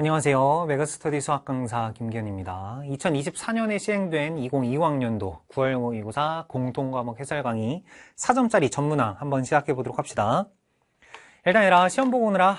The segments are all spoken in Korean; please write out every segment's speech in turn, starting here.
안녕하세요. 메가스터디 수학 강사 김기현입니다. 2024년에 시행된 2025학년도 9월 모의고사 공통과목 해설 강의 4점짜리 전문항 한번 시작해 보도록 합시다. 일단 얘라 시험 보고 오느라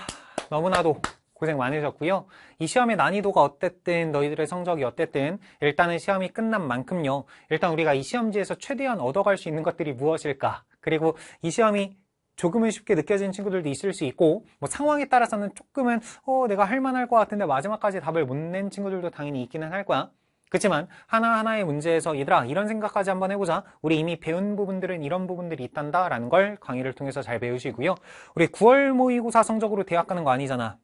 너무나도 고생 많으셨고요. 이 시험의 난이도가 어땠든 너희들의 성적이 어땠든 일단은 시험이 끝난 만큼요. 일단 우리가 이 시험지에서 최대한 얻어갈 수 있는 것들이 무엇일까? 그리고 이 시험이 조금은 쉽게 느껴지는 친구들도 있을 수 있고 뭐 상황에 따라서는 조금은 어 내가 할 만할 것 같은데 마지막까지 답을 못 낸 친구들도 당연히 있기는 할 거야 그렇지만 하나하나의 문제에서 얘들아 이런 생각까지 한번 해보자 우리 이미 배운 부분들은 이런 부분들이 있단다 라는 걸 강의를 통해서 잘 배우시고요 우리 9월 모의고사 성적으로 대학 가는 거 아니잖아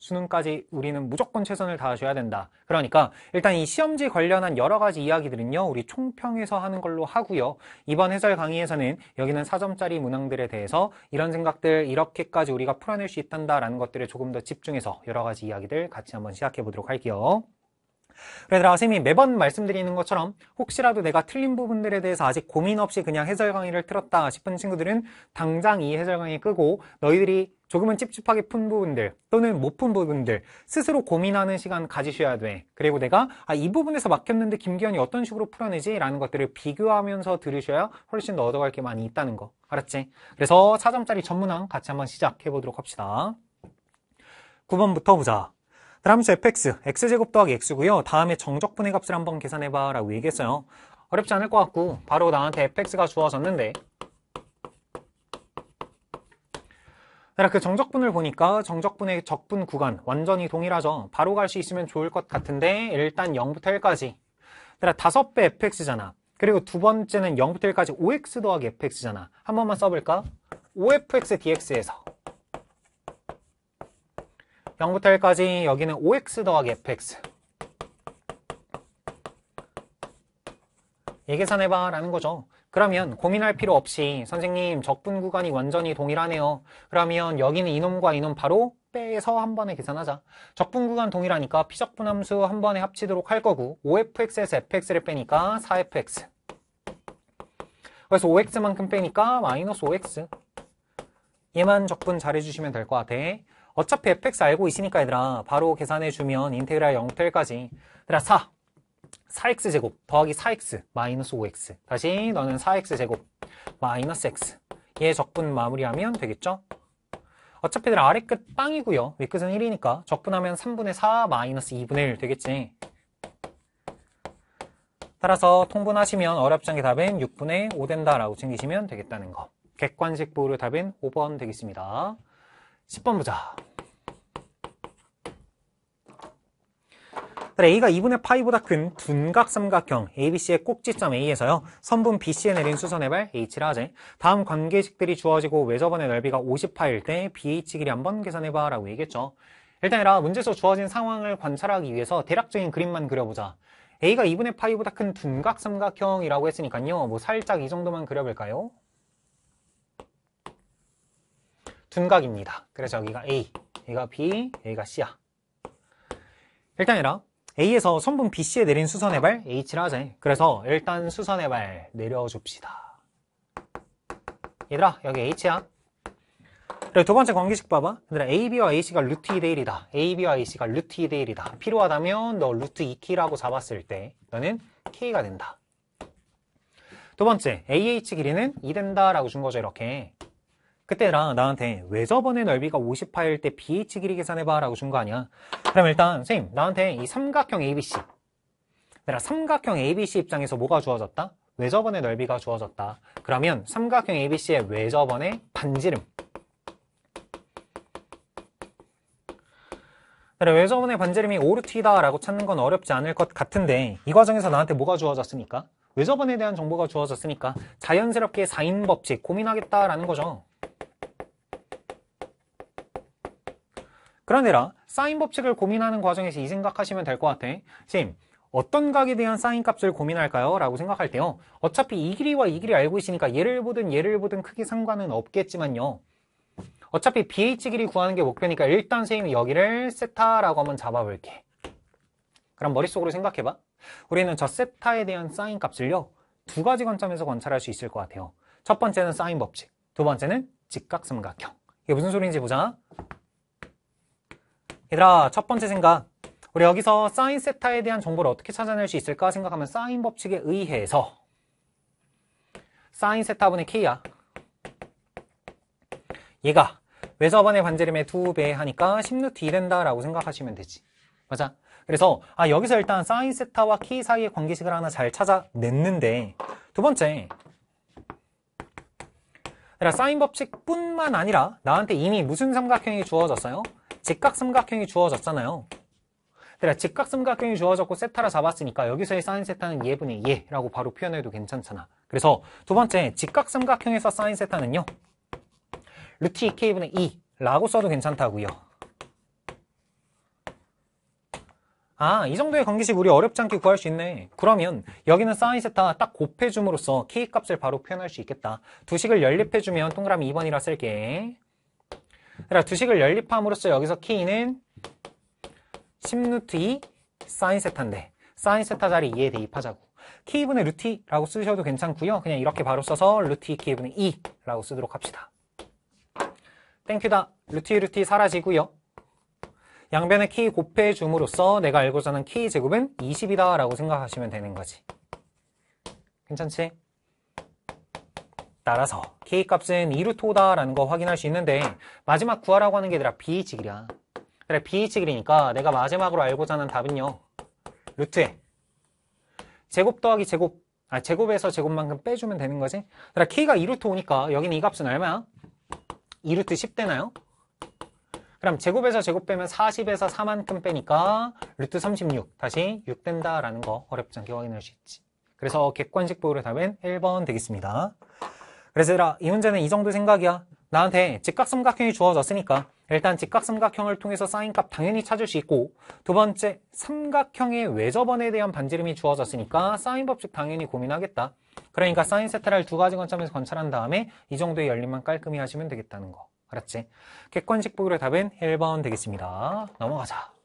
수능까지 우리는 무조건 최선을 다하셔야 된다. 그러니까 일단 이 시험지 관련한 여러 가지 이야기들은요. 우리 총평에서 하는 걸로 하고요. 이번 해설 강의에서는 여기는 4점짜리 문항들에 대해서 이런 생각들 이렇게까지 우리가 풀어낼 수 있단다라는 것들에 조금 더 집중해서 여러 가지 이야기들 같이 한번 시작해 보도록 할게요. 그래서 선생님이 매번 말씀드리는 것처럼 혹시라도 내가 틀린 부분들에 대해서 아직 고민 없이 그냥 해설 강의를 틀었다 싶은 친구들은 당장 이 해설 강의 끄고 너희들이 조금은 찝찝하게 푼 부분들 또는 못 푼 부분들 스스로 고민하는 시간 가지셔야 돼 그리고 내가 아, 이 부분에서 막혔는데 김기현이 어떤 식으로 풀어내지? 라는 것들을 비교하면서 들으셔야 훨씬 더 얻어갈 게 많이 있다는 거 알았지? 그래서 4점짜리 전문항 같이 한번 시작해 보도록 합시다 9번부터 보자 다음수 fx, x제곱 더하기 x고요. 다음에 정적분의 값을 한번 계산해봐 라고 얘기했어요. 어렵지 않을 것 같고 바로 나한테 fx가 주어졌는데 그 정적분을 보니까 정적분의 적분 구간 완전히 동일하죠. 바로 갈 수 있으면 좋을 것 같은데 일단 0부터 1까지 5배 fx잖아. 그리고 두 번째는 0부터 1까지 5x 더하기 fx잖아. 한 번만 써볼까? 5fx dx에서 0부터 1까지 여기는 5x 더하기 fx 이 계산해봐 라는 거죠 그러면 고민할 필요 없이 선생님 적분 구간이 완전히 동일하네요 그러면 여기는 이놈과 이놈 바로 빼서 한 번에 계산하자 적분 구간 동일하니까 피적분 함수 한 번에 합치도록 할 거고 5fx에서 fx를 빼니까 4fx 그래서 5x만큼 빼니까 마이너스 5x 얘만 적분 잘해주시면 될 것 같아 어차피 fx 알고 있으니까 얘들아 바로 계산해주면 인테그랄 0텔까지 얘들아 4 4x제곱 더하기 4x 마이너스 5x 다시 너는 4x제곱 마이너스 x 얘 적분 마무리하면 되겠죠? 어차피 얘들아 아래 끝 빵이고요 위끝은 1이니까 적분하면 3분의 4 마이너스 2분의 1 되겠지 따라서 통분하시면 어렵지 않게 답은 6분의 5 된다라고 챙기시면 되겠다는 거 객관식 보류 답은 5번 되겠습니다 10번 보자. A가 2분의 파이보다 큰 둔각 삼각형 ABC의 꼭지점 A에서요 선분 BC에 내린 수선의 발 H라 하지 다음 관계식들이 주어지고 외접원의 넓이가 5 0일때 BH 길이 한번 계산해봐 라고 얘기했죠 일단 이라 문제에서 주어진 상황을 관찰하기 위해서 대략적인 그림만 그려보자 A가 2분의 파이보다 큰 둔각 삼각형이라고 했으니까요 뭐 살짝 이 정도만 그려볼까요? 둔각입니다. 그래서 여기가 A, 여기가 B, 여기가 C야. 일단 이라 A에서 선분 BC에 내린 수선 해발 H라 하자. 그래서 일단 수선 해발 내려줍시다. 얘들아 여기 H야. 그리고 두 번째 관계식 봐봐. 얘들아 AB와 AC가 루트 2대 1이다. AB와 AC가 루트 2대 1이다. 필요하다면 너 루트 2키라고 잡았을 때 너는 K가 된다. 두 번째 AH 길이는 2 된다라고 준 거죠 이렇게. 그때랑 나한테 왜 저번에 넓이가 5 8일때 BH 길이 계산해봐 라고 준 거 아니야 그럼 일단 선생님 나한테 이 삼각형 ABC 내가 삼각형 ABC 입장에서 뭐가 주어졌다? 외 저번에 넓이가 주어졌다 그러면 삼각형 ABC의 외 저번에 반지름 그래, 외접원의 반지름이 오르티다 라고 찾는 건 어렵지 않을 것 같은데 이 과정에서 나한테 뭐가 주어졌습니까? 외저번에 대한 정보가 주어졌으니까 자연스럽게 4인 법칙 고민하겠다라는 거죠 그러니라 사인 법칙을 고민하는 과정에서 이 생각하시면 될 것 같아. 쌤, 어떤 각에 대한 사인 값을 고민할까요? 라고 생각할 때요. 어차피 이 길이와 이 길이 알고 있으니까 얘를 보든 얘를 보든 크게 상관은 없겠지만요. 어차피 BH 길이 구하는 게 목표니까 일단 선생님이 여기를 세타라고 한번 잡아볼게. 그럼 머릿속으로 생각해봐. 우리는 저 세타에 대한 사인 값을요. 두 가지 관점에서 관찰할 수 있을 것 같아요. 첫 번째는 사인 법칙, 두 번째는 직각삼각형. 이게 무슨 소리인지 보자. 얘들아 첫 번째 생각 우리 여기서 사인 세타에 대한 정보를 어떻게 찾아낼 수 있을까 생각하면 사인 법칙에 의해서 사인 세타분의 k야 얘가 외접안의 반지름의 2배 하니까 1 6루트 된다라고 생각하시면 되지 맞아 그래서 아 여기서 일단 사인 세타와 k 사이의 관계식을 하나 잘 찾아냈는데 두 번째 사인 법칙뿐만 아니라 나한테 이미 무슨 삼각형이 주어졌어요? 직각삼각형이 주어졌잖아요 그래 직각삼각형이 주어졌고 세타를 잡았으니까 여기서의 사인 세타는 예분의 예라고 바로 표현해도 괜찮잖아 그래서 두 번째 직각삼각형에서 사인 세타는요 루트 2k분의 2라고 써도 괜찮다고요 아, 이 정도의 관계식 우리 어렵지 않게 구할 수 있네. 그러면 여기는 사인 세타 딱 곱해줌으로써 k값을 바로 표현할 수 있겠다. 두식을 연립해주면 동그라미 2번이라 쓸게. 그러니까 주식을 연립함으로써 여기서 키는 10루트 2 사인 세타인데 사인 세타 자리 2에 대입하자고 키분의 루트 2라고 쓰셔도 괜찮고요 그냥 이렇게 바로 써서 루트 2 키분의 2라고 쓰도록 합시다 땡큐다 루트 2 루트 2 사라지고요 양변의 키 곱해 줌으로써 내가 알고자 하는 키 제곱은 20이다 라고 생각하시면 되는 거지 괜찮지? 따라서 k값은 2루토다라는거 확인할 수 있는데 마지막 구하라고 하는 게 아니라 bh길이야. 그래 bh길이니까 내가 마지막으로 알고자 하는 답은요. 루트에 제곱 더하기 제곱 아 제곱에서 제곱만큼 빼주면 되는 거지. 그래 k가 2루트 오니까 여기는 이 값은 얼마야? 2루트 10대나요? 그럼 제곱에서 제곱 빼면 40에서 4만큼 빼니까 루트 36 다시 6 된다라는 거 어렵지 않게 확인할 수 있지. 그래서 객관식 보유의 답은 1번 되겠습니다. 그래서 얘들아 이 문제는 이 정도 생각이야 나한테 직각삼각형이 주어졌으니까 일단 직각삼각형을 통해서 사인값 당연히 찾을 수 있고 두 번째 삼각형의 외접원에 대한 반지름이 주어졌으니까 사인 법칙 당연히 고민하겠다 그러니까 사인 세타를 두 가지 관점에서 관찰한 다음에 이 정도의 열림만 깔끔히 하시면 되겠다는 거 알았지? 객관식 보기로 답은 1번 되겠습니다 넘어가자